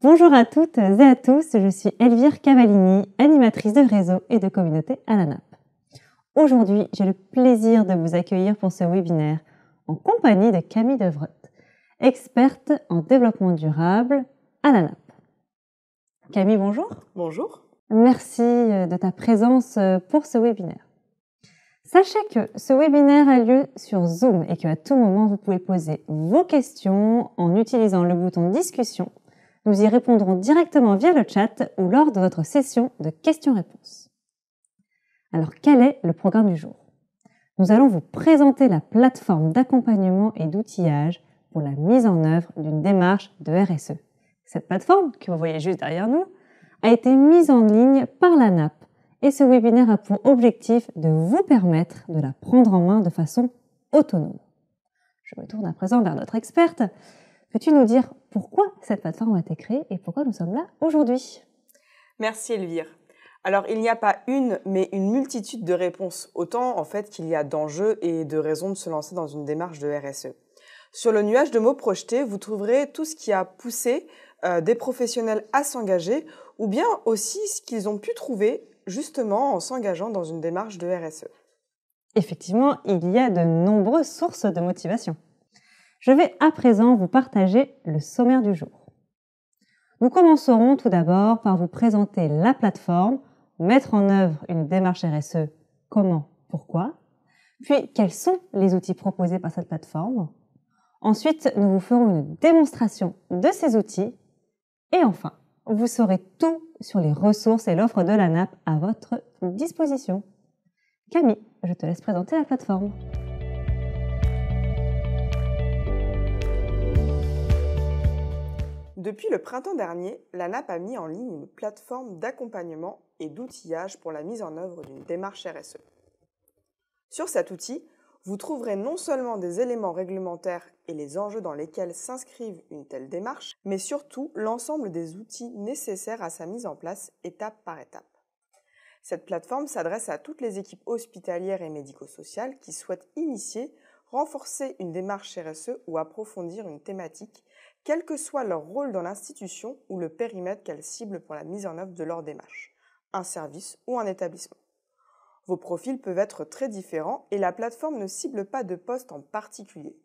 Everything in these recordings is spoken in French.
Bonjour à toutes et à tous, je suis Elvire Cavalini, animatrice de réseau et de communauté à la nappe. Aujourd'hui, j'ai le plaisir de vous accueillir pour ce webinaire en compagnie de Camille Devrotte, experte en développement durable à la nappe. Camille, bonjour. Bonjour. Merci euh, de ta présence euh, pour ce webinaire. Sachez que ce webinaire a lieu sur Zoom et qu'à tout moment, vous pouvez poser vos questions en utilisant le bouton discussion nous y répondrons directement via le chat ou lors de votre session de questions-réponses. Alors quel est le programme du jour Nous allons vous présenter la plateforme d'accompagnement et d'outillage pour la mise en œuvre d'une démarche de RSE. Cette plateforme, que vous voyez juste derrière nous, a été mise en ligne par la NAP et ce webinaire a pour objectif de vous permettre de la prendre en main de façon autonome. Je me tourne à présent vers notre experte, Peux-tu nous dire pourquoi cette plateforme a été créée et pourquoi nous sommes là aujourd'hui Merci Elvire. Alors il n'y a pas une, mais une multitude de réponses, autant en fait qu'il y a d'enjeux et de raisons de se lancer dans une démarche de RSE. Sur le nuage de mots projetés, vous trouverez tout ce qui a poussé euh, des professionnels à s'engager, ou bien aussi ce qu'ils ont pu trouver justement en s'engageant dans une démarche de RSE. Effectivement, il y a de nombreuses sources de motivation. Je vais à présent vous partager le sommaire du jour. Nous commencerons tout d'abord par vous présenter la plateforme, mettre en œuvre une démarche RSE, comment, pourquoi, puis quels sont les outils proposés par cette plateforme. Ensuite, nous vous ferons une démonstration de ces outils. Et enfin, vous saurez tout sur les ressources et l'offre de la NAP à votre disposition. Camille, je te laisse présenter la plateforme. Depuis le printemps dernier, la NAP a mis en ligne une plateforme d'accompagnement et d'outillage pour la mise en œuvre d'une démarche RSE. Sur cet outil, vous trouverez non seulement des éléments réglementaires et les enjeux dans lesquels s'inscrivent une telle démarche, mais surtout l'ensemble des outils nécessaires à sa mise en place étape par étape. Cette plateforme s'adresse à toutes les équipes hospitalières et médico-sociales qui souhaitent initier, renforcer une démarche RSE ou approfondir une thématique quel que soit leur rôle dans l'institution ou le périmètre qu'elles ciblent pour la mise en œuvre de leur démarche, un service ou un établissement. Vos profils peuvent être très différents et la plateforme ne cible pas de poste en particulier.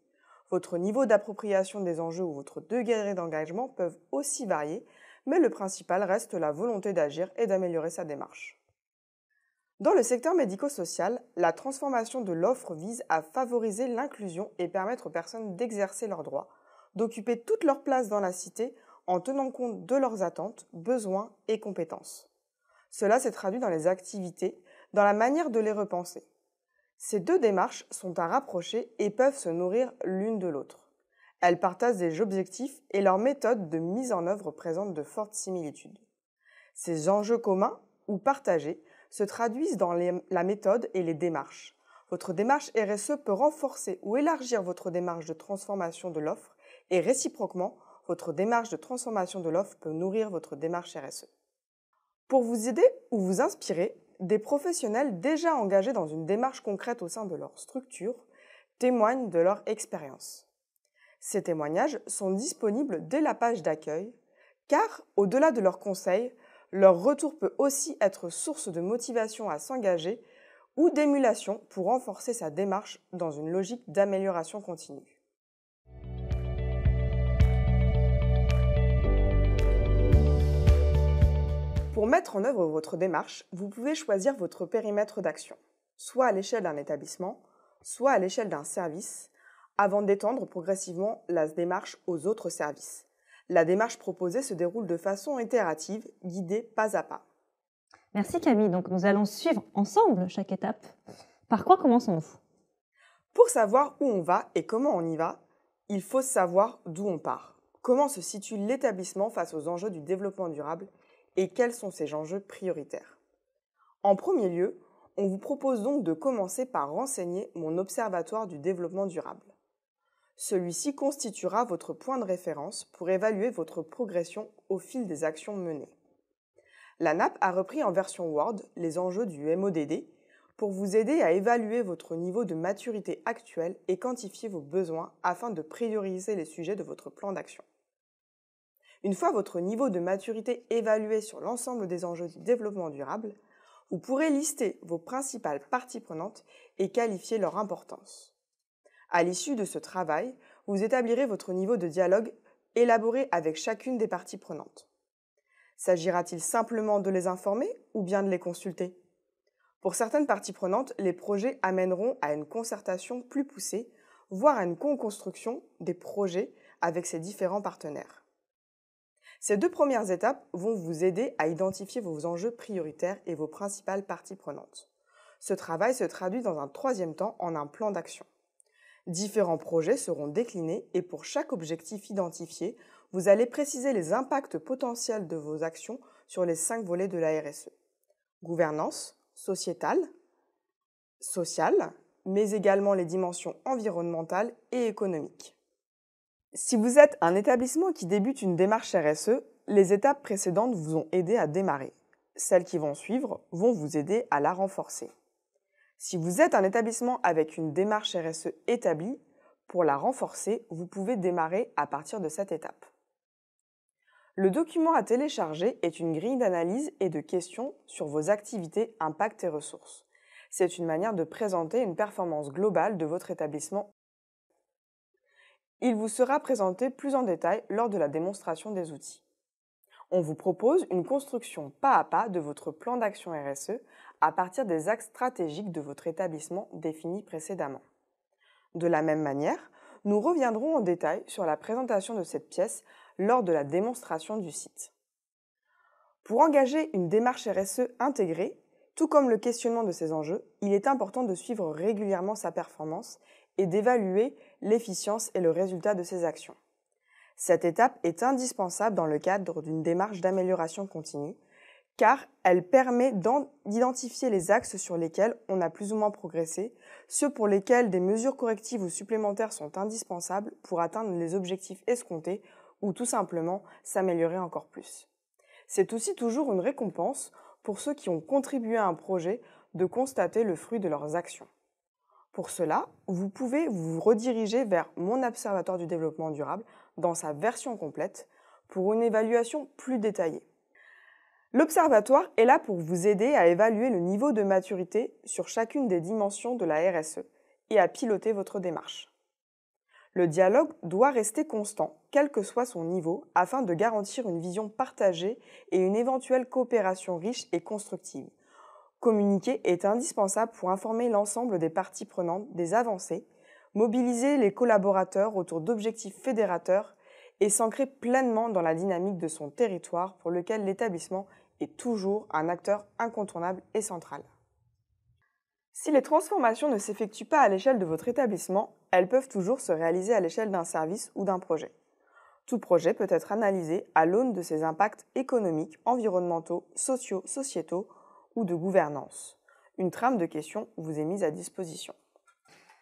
Votre niveau d'appropriation des enjeux ou votre degré d'engagement peuvent aussi varier, mais le principal reste la volonté d'agir et d'améliorer sa démarche. Dans le secteur médico-social, la transformation de l'offre vise à favoriser l'inclusion et permettre aux personnes d'exercer leurs droits, d'occuper toute leur place dans la cité en tenant compte de leurs attentes, besoins et compétences. Cela s'est traduit dans les activités, dans la manière de les repenser. Ces deux démarches sont à rapprocher et peuvent se nourrir l'une de l'autre. Elles partagent des objectifs et leurs méthodes de mise en œuvre présentent de fortes similitudes. Ces enjeux communs ou partagés se traduisent dans la méthode et les démarches. Votre démarche RSE peut renforcer ou élargir votre démarche de transformation de l'offre et réciproquement, votre démarche de transformation de l'offre peut nourrir votre démarche RSE. Pour vous aider ou vous inspirer, des professionnels déjà engagés dans une démarche concrète au sein de leur structure témoignent de leur expérience. Ces témoignages sont disponibles dès la page d'accueil, car au-delà de leurs conseils, leur retour peut aussi être source de motivation à s'engager ou d'émulation pour renforcer sa démarche dans une logique d'amélioration continue. Pour mettre en œuvre votre démarche, vous pouvez choisir votre périmètre d'action, soit à l'échelle d'un établissement, soit à l'échelle d'un service, avant d'étendre progressivement la démarche aux autres services. La démarche proposée se déroule de façon itérative, guidée pas à pas. Merci Camille, donc nous allons suivre ensemble chaque étape. Par quoi commençons-nous Pour savoir où on va et comment on y va, il faut savoir d'où on part, comment se situe l'établissement face aux enjeux du développement durable et quels sont ces enjeux prioritaires. En premier lieu, on vous propose donc de commencer par renseigner mon Observatoire du développement durable. Celui-ci constituera votre point de référence pour évaluer votre progression au fil des actions menées. La NAP a repris en version Word les enjeux du MODD pour vous aider à évaluer votre niveau de maturité actuel et quantifier vos besoins afin de prioriser les sujets de votre plan d'action. Une fois votre niveau de maturité évalué sur l'ensemble des enjeux du développement durable, vous pourrez lister vos principales parties prenantes et qualifier leur importance. À l'issue de ce travail, vous établirez votre niveau de dialogue élaboré avec chacune des parties prenantes. S'agira-t-il simplement de les informer ou bien de les consulter Pour certaines parties prenantes, les projets amèneront à une concertation plus poussée, voire à une co-construction des projets avec ces différents partenaires. Ces deux premières étapes vont vous aider à identifier vos enjeux prioritaires et vos principales parties prenantes. Ce travail se traduit dans un troisième temps en un plan d'action. Différents projets seront déclinés et pour chaque objectif identifié, vous allez préciser les impacts potentiels de vos actions sur les cinq volets de la RSE. Gouvernance, sociétale, sociale, mais également les dimensions environnementales et économiques. Si vous êtes un établissement qui débute une démarche RSE, les étapes précédentes vous ont aidé à démarrer. Celles qui vont suivre vont vous aider à la renforcer. Si vous êtes un établissement avec une démarche RSE établie, pour la renforcer, vous pouvez démarrer à partir de cette étape. Le document à télécharger est une grille d'analyse et de questions sur vos activités, impacts et ressources. C'est une manière de présenter une performance globale de votre établissement il vous sera présenté plus en détail lors de la démonstration des outils. On vous propose une construction pas à pas de votre plan d'action RSE à partir des axes stratégiques de votre établissement définis précédemment. De la même manière, nous reviendrons en détail sur la présentation de cette pièce lors de la démonstration du site. Pour engager une démarche RSE intégrée, tout comme le questionnement de ses enjeux, il est important de suivre régulièrement sa performance et d'évaluer l'efficience et le résultat de ces actions. Cette étape est indispensable dans le cadre d'une démarche d'amélioration continue, car elle permet d'identifier les axes sur lesquels on a plus ou moins progressé, ceux pour lesquels des mesures correctives ou supplémentaires sont indispensables pour atteindre les objectifs escomptés ou tout simplement s'améliorer encore plus. C'est aussi toujours une récompense pour ceux qui ont contribué à un projet de constater le fruit de leurs actions. Pour cela, vous pouvez vous rediriger vers mon Observatoire du développement durable dans sa version complète pour une évaluation plus détaillée. L'Observatoire est là pour vous aider à évaluer le niveau de maturité sur chacune des dimensions de la RSE et à piloter votre démarche. Le dialogue doit rester constant, quel que soit son niveau, afin de garantir une vision partagée et une éventuelle coopération riche et constructive communiquer est indispensable pour informer l'ensemble des parties prenantes des avancées, mobiliser les collaborateurs autour d'objectifs fédérateurs et s'ancrer pleinement dans la dynamique de son territoire pour lequel l'établissement est toujours un acteur incontournable et central. Si les transformations ne s'effectuent pas à l'échelle de votre établissement, elles peuvent toujours se réaliser à l'échelle d'un service ou d'un projet. Tout projet peut être analysé à l'aune de ses impacts économiques, environnementaux, sociaux, sociétaux ou de gouvernance. Une trame de questions vous est mise à disposition.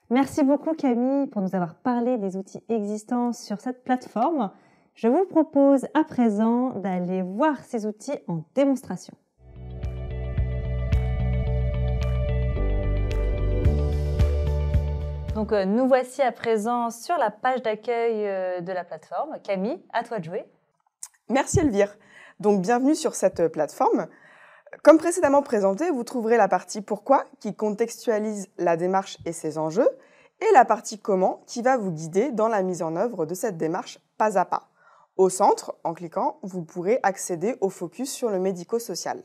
Merci beaucoup Camille pour nous avoir parlé des outils existants sur cette plateforme. Je vous propose à présent d'aller voir ces outils en démonstration. Donc euh, nous voici à présent sur la page d'accueil euh, de la plateforme. Camille, à toi de jouer. Merci Elvire. Donc bienvenue sur cette euh, plateforme. Comme précédemment présenté, vous trouverez la partie pourquoi qui contextualise la démarche et ses enjeux et la partie comment qui va vous guider dans la mise en œuvre de cette démarche pas à pas. Au centre, en cliquant, vous pourrez accéder au focus sur le médico-social.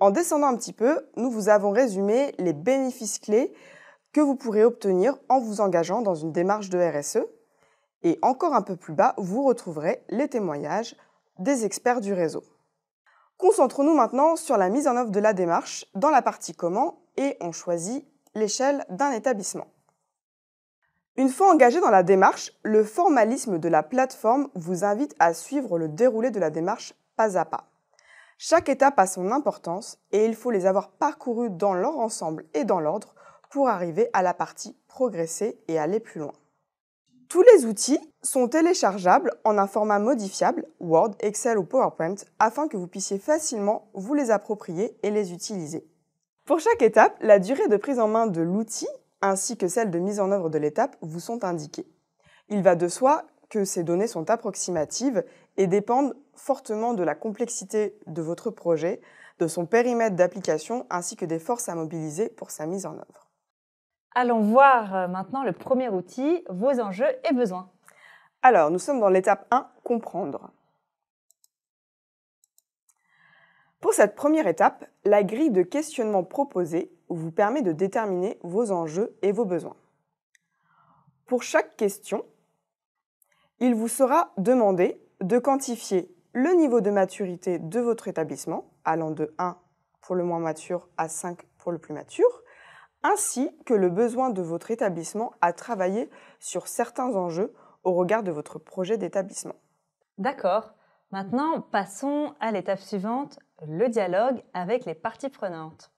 En descendant un petit peu, nous vous avons résumé les bénéfices clés que vous pourrez obtenir en vous engageant dans une démarche de RSE. Et encore un peu plus bas, vous retrouverez les témoignages des experts du réseau. Concentrons-nous maintenant sur la mise en œuvre de la démarche dans la partie comment et on choisit l'échelle d'un établissement. Une fois engagé dans la démarche, le formalisme de la plateforme vous invite à suivre le déroulé de la démarche pas à pas. Chaque étape a son importance et il faut les avoir parcourues dans leur ensemble et dans l'ordre pour arriver à la partie progresser et aller plus loin. Tous les outils sont téléchargeables en un format modifiable, Word, Excel ou PowerPoint, afin que vous puissiez facilement vous les approprier et les utiliser. Pour chaque étape, la durée de prise en main de l'outil ainsi que celle de mise en œuvre de l'étape vous sont indiquées. Il va de soi que ces données sont approximatives et dépendent fortement de la complexité de votre projet, de son périmètre d'application ainsi que des forces à mobiliser pour sa mise en œuvre. Allons voir euh, maintenant le premier outil, vos enjeux et besoins. Alors, nous sommes dans l'étape 1, comprendre. Pour cette première étape, la grille de questionnement proposée vous permet de déterminer vos enjeux et vos besoins. Pour chaque question, il vous sera demandé de quantifier le niveau de maturité de votre établissement, allant de 1 pour le moins mature à 5 pour le plus mature, ainsi que le besoin de votre établissement à travailler sur certains enjeux au regard de votre projet d'établissement. D'accord. Maintenant, passons à l'étape suivante, le dialogue avec les parties prenantes.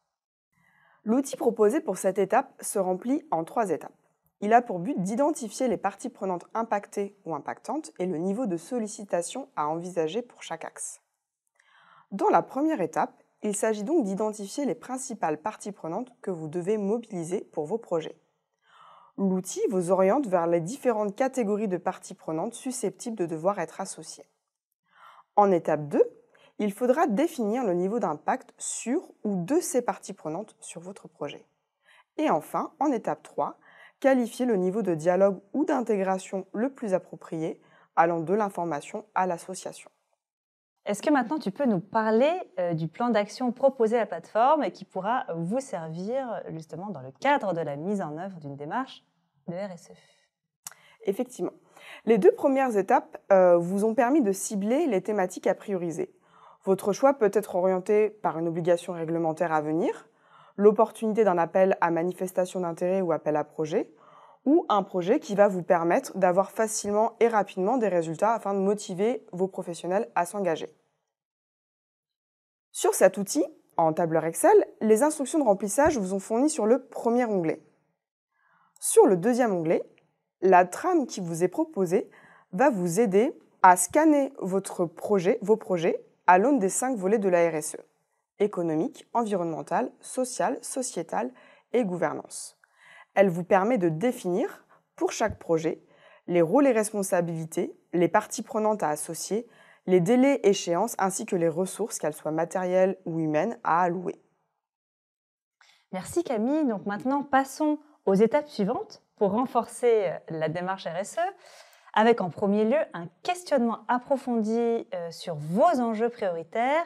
L'outil proposé pour cette étape se remplit en trois étapes. Il a pour but d'identifier les parties prenantes impactées ou impactantes et le niveau de sollicitation à envisager pour chaque axe. Dans la première étape, il s'agit donc d'identifier les principales parties prenantes que vous devez mobiliser pour vos projets. L'outil vous oriente vers les différentes catégories de parties prenantes susceptibles de devoir être associées. En étape 2, il faudra définir le niveau d'impact sur ou de ces parties prenantes sur votre projet. Et enfin, en étape 3, qualifier le niveau de dialogue ou d'intégration le plus approprié, allant de l'information à l'association. Est-ce que maintenant tu peux nous parler euh, du plan d'action proposé à la plateforme et qui pourra vous servir justement dans le cadre de la mise en œuvre d'une démarche de RSE Effectivement. Les deux premières étapes euh, vous ont permis de cibler les thématiques à prioriser. Votre choix peut être orienté par une obligation réglementaire à venir, l'opportunité d'un appel à manifestation d'intérêt ou appel à projet, ou un projet qui va vous permettre d'avoir facilement et rapidement des résultats afin de motiver vos professionnels à s'engager. Sur cet outil, en tableur Excel, les instructions de remplissage vous ont fournies sur le premier onglet. Sur le deuxième onglet, la trame qui vous est proposée va vous aider à scanner votre projet, vos projets à l'aune des cinq volets de la RSE économique, environnementale, sociale, sociétale et gouvernance. Elle vous permet de définir, pour chaque projet, les rôles et responsabilités, les parties prenantes à associer, les délais, échéances, ainsi que les ressources, qu'elles soient matérielles ou humaines, à allouer. Merci Camille. Donc maintenant, passons aux étapes suivantes pour renforcer euh, la démarche RSE, avec en premier lieu un questionnement approfondi euh, sur vos enjeux prioritaires.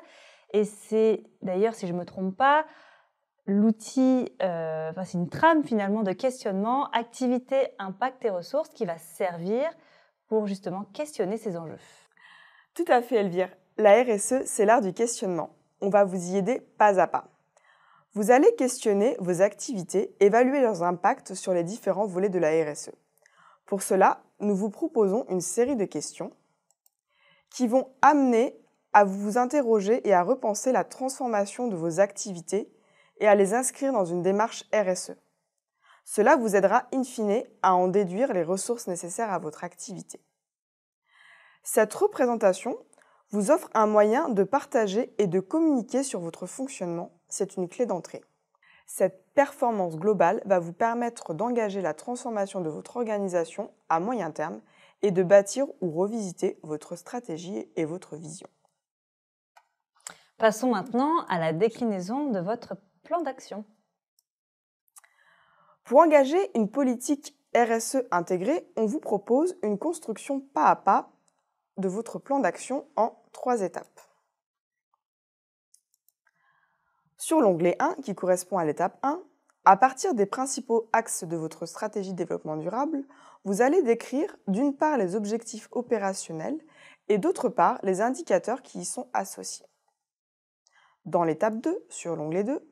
Et c'est d'ailleurs, si je ne me trompe pas, l'outil, euh, c'est une trame finalement de questionnement, activité, impact et ressources qui va servir pour justement questionner ces enjeux. Tout à fait, Elvire. La RSE, c'est l'art du questionnement. On va vous y aider pas à pas. Vous allez questionner vos activités, évaluer leurs impacts sur les différents volets de la RSE. Pour cela, nous vous proposons une série de questions qui vont amener à vous interroger et à repenser la transformation de vos activités et à les inscrire dans une démarche RSE. Cela vous aidera in fine à en déduire les ressources nécessaires à votre activité. Cette représentation vous offre un moyen de partager et de communiquer sur votre fonctionnement. C'est une clé d'entrée. Cette performance globale va vous permettre d'engager la transformation de votre organisation à moyen terme et de bâtir ou revisiter votre stratégie et votre vision. Passons maintenant à la déclinaison de votre plan d'action. Pour engager une politique RSE intégrée, on vous propose une construction pas à pas de votre plan d'action en trois étapes. Sur l'onglet 1, qui correspond à l'étape 1, à partir des principaux axes de votre stratégie de développement durable, vous allez décrire d'une part les objectifs opérationnels et d'autre part les indicateurs qui y sont associés. Dans l'étape 2, sur l'onglet 2,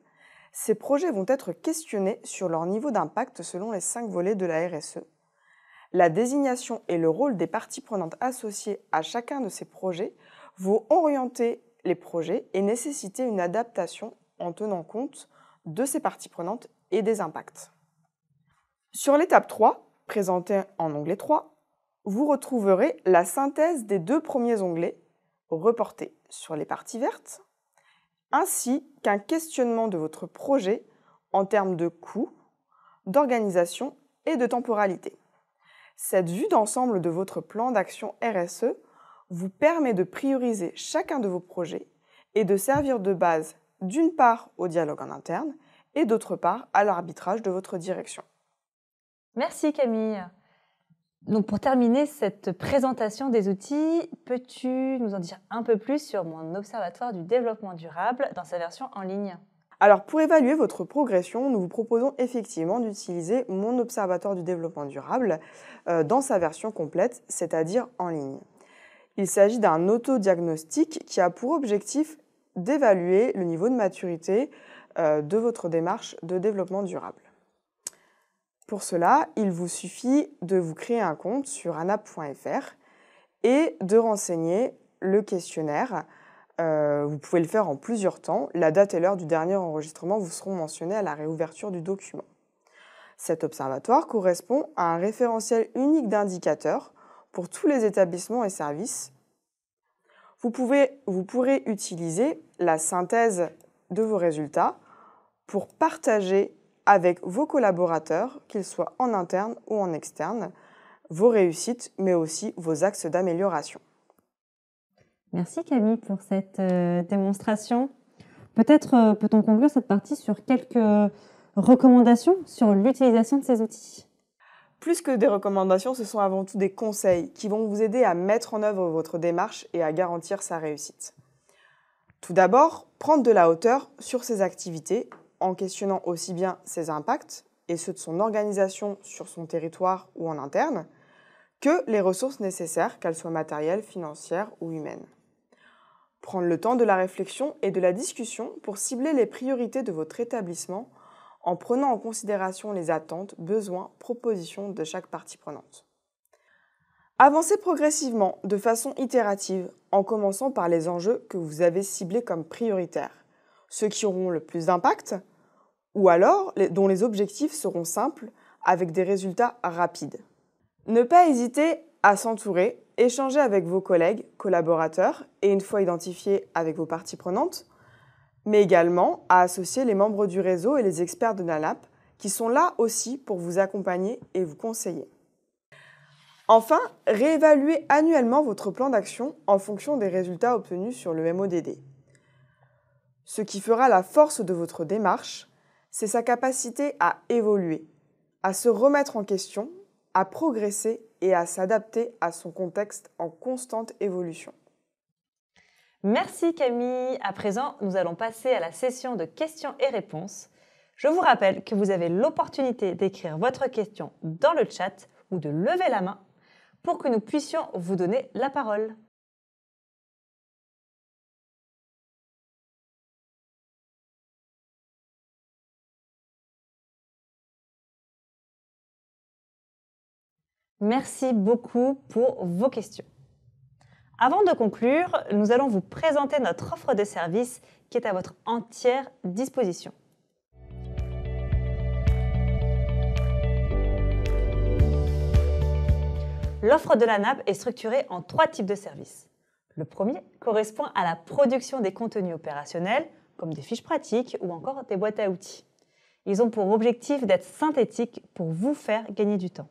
ces projets vont être questionnés sur leur niveau d'impact selon les cinq volets de la RSE. La désignation et le rôle des parties prenantes associées à chacun de ces projets vont orienter les projets et nécessiter une adaptation en tenant compte de ces parties prenantes et des impacts. Sur l'étape 3, présentée en onglet 3, vous retrouverez la synthèse des deux premiers onglets reportés sur les parties vertes ainsi qu'un questionnement de votre projet en termes de coût, d'organisation et de temporalité. Cette vue d'ensemble de votre plan d'action RSE vous permet de prioriser chacun de vos projets et de servir de base d'une part au dialogue en interne et d'autre part à l'arbitrage de votre direction. Merci Camille pour terminer cette présentation des outils, peux-tu nous en dire un peu plus sur mon observatoire du développement durable dans sa version en ligne alors pour évaluer votre progression, nous vous proposons effectivement d'utiliser mon observatoire du développement durable euh, dans sa version complète, c'est-à-dire en ligne. Il s'agit d'un autodiagnostic qui a pour objectif d'évaluer le niveau de maturité euh, de votre démarche de développement durable. Pour cela, il vous suffit de vous créer un compte sur anap.fr et de renseigner le questionnaire. Euh, vous pouvez le faire en plusieurs temps. La date et l'heure du dernier enregistrement vous seront mentionnées à la réouverture du document. Cet observatoire correspond à un référentiel unique d'indicateurs pour tous les établissements et services. Vous, pouvez, vous pourrez utiliser la synthèse de vos résultats pour partager avec vos collaborateurs, qu'ils soient en interne ou en externe, vos réussites, mais aussi vos axes d'amélioration. Merci Camille pour cette euh, démonstration. Peut-être euh, peut-on conclure cette partie sur quelques recommandations sur l'utilisation de ces outils Plus que des recommandations, ce sont avant tout des conseils qui vont vous aider à mettre en œuvre votre démarche et à garantir sa réussite. Tout d'abord, prendre de la hauteur sur ces activités en questionnant aussi bien ses impacts et ceux de son organisation sur son territoire ou en interne, que les ressources nécessaires, qu'elles soient matérielles, financières ou humaines. Prendre le temps de la réflexion et de la discussion pour cibler les priorités de votre établissement en prenant en considération les attentes, besoins, propositions de chaque partie prenante. Avancez progressivement de façon itérative en commençant par les enjeux que vous avez ciblés comme prioritaires ceux qui auront le plus d'impact, ou alors dont les objectifs seront simples avec des résultats rapides. Ne pas hésiter à s'entourer, échanger avec vos collègues, collaborateurs et une fois identifiés avec vos parties prenantes, mais également à associer les membres du réseau et les experts de NALAP qui sont là aussi pour vous accompagner et vous conseiller. Enfin, réévaluez annuellement votre plan d'action en fonction des résultats obtenus sur le MODD. Ce qui fera la force de votre démarche, c'est sa capacité à évoluer, à se remettre en question, à progresser et à s'adapter à son contexte en constante évolution. Merci Camille. À présent, nous allons passer à la session de questions et réponses. Je vous rappelle que vous avez l'opportunité d'écrire votre question dans le chat ou de lever la main pour que nous puissions vous donner la parole. Merci beaucoup pour vos questions. Avant de conclure, nous allons vous présenter notre offre de service qui est à votre entière disposition. L'offre de la Nap est structurée en trois types de services. Le premier correspond à la production des contenus opérationnels, comme des fiches pratiques ou encore des boîtes à outils. Ils ont pour objectif d'être synthétiques pour vous faire gagner du temps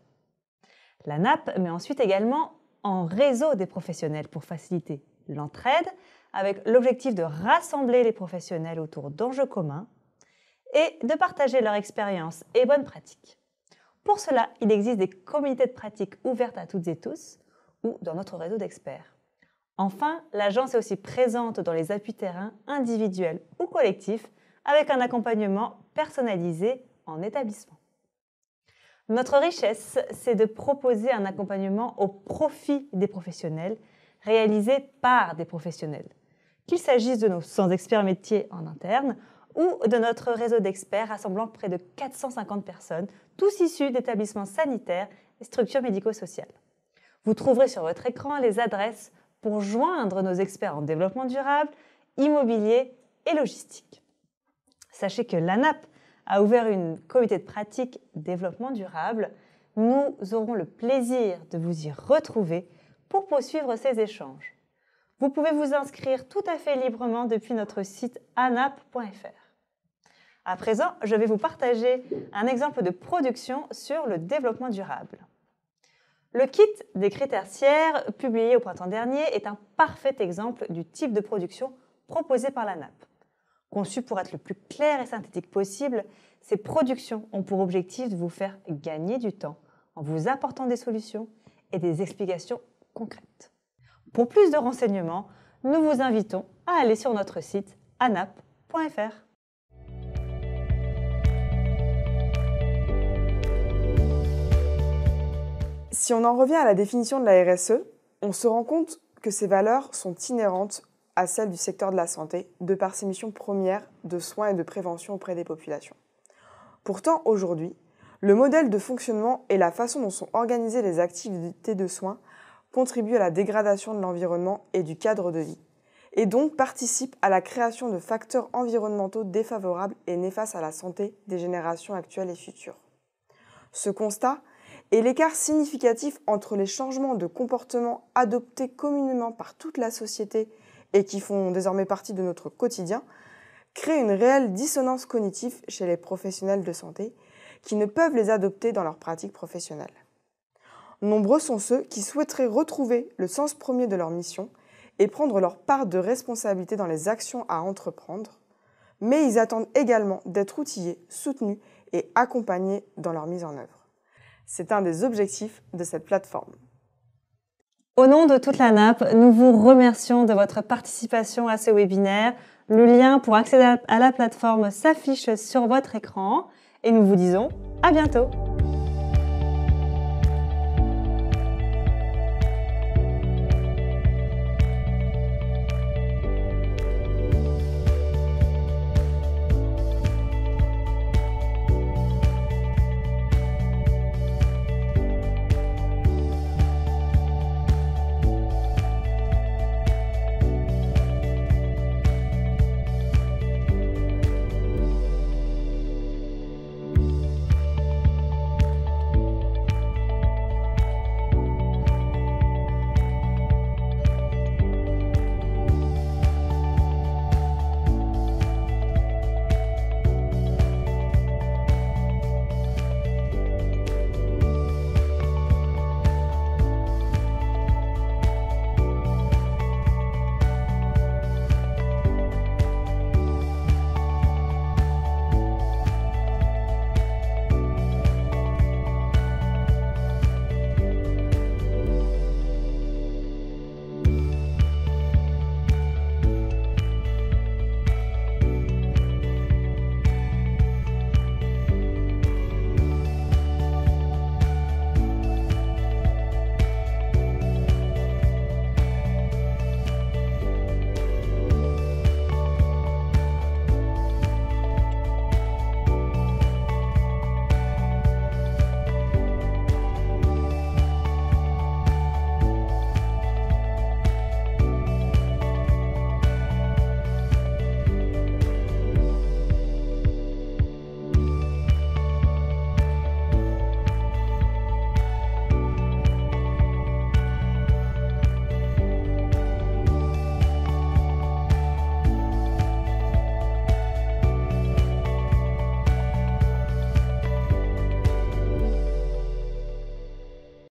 la NAP met ensuite également en réseau des professionnels pour faciliter l'entraide, avec l'objectif de rassembler les professionnels autour d'enjeux communs et de partager leurs expériences et bonnes pratiques. Pour cela, il existe des communautés de pratique ouvertes à toutes et tous ou dans notre réseau d'experts. Enfin, l'agence est aussi présente dans les appuis terrains individuels ou collectifs avec un accompagnement personnalisé en établissement. Notre richesse, c'est de proposer un accompagnement au profit des professionnels, réalisé par des professionnels, qu'il s'agisse de nos 100 experts métiers en interne ou de notre réseau d'experts rassemblant près de 450 personnes, tous issus d'établissements sanitaires et structures médico-sociales. Vous trouverez sur votre écran les adresses pour joindre nos experts en développement durable, immobilier et logistique. Sachez que l'ANAP a ouvert une comité de pratique développement durable. Nous aurons le plaisir de vous y retrouver pour poursuivre ces échanges. Vous pouvez vous inscrire tout à fait librement depuis notre site anap.fr. À présent, je vais vous partager un exemple de production sur le développement durable. Le kit des critères tiers publié au printemps dernier est un parfait exemple du type de production proposé par l'ANAP. Conçu pour être le plus clair et synthétique possible, ces productions ont pour objectif de vous faire gagner du temps en vous apportant des solutions et des explications concrètes. Pour plus de renseignements, nous vous invitons à aller sur notre site anap.fr. Si on en revient à la définition de la RSE, on se rend compte que ces valeurs sont inhérentes à celle du secteur de la santé, de par ses missions premières de soins et de prévention auprès des populations. Pourtant, aujourd'hui, le modèle de fonctionnement et la façon dont sont organisées les activités de soins contribuent à la dégradation de l'environnement et du cadre de vie, et donc participent à la création de facteurs environnementaux défavorables et néfastes à la santé des générations actuelles et futures. Ce constat est l'écart significatif entre les changements de comportement adoptés communément par toute la société et qui font désormais partie de notre quotidien, créent une réelle dissonance cognitive chez les professionnels de santé qui ne peuvent les adopter dans leur pratique professionnelle. Nombreux sont ceux qui souhaiteraient retrouver le sens premier de leur mission et prendre leur part de responsabilité dans les actions à entreprendre, mais ils attendent également d'être outillés, soutenus et accompagnés dans leur mise en œuvre. C'est un des objectifs de cette plateforme. Au nom de toute la NAP, nous vous remercions de votre participation à ce webinaire. Le lien pour accéder à la plateforme s'affiche sur votre écran et nous vous disons à bientôt.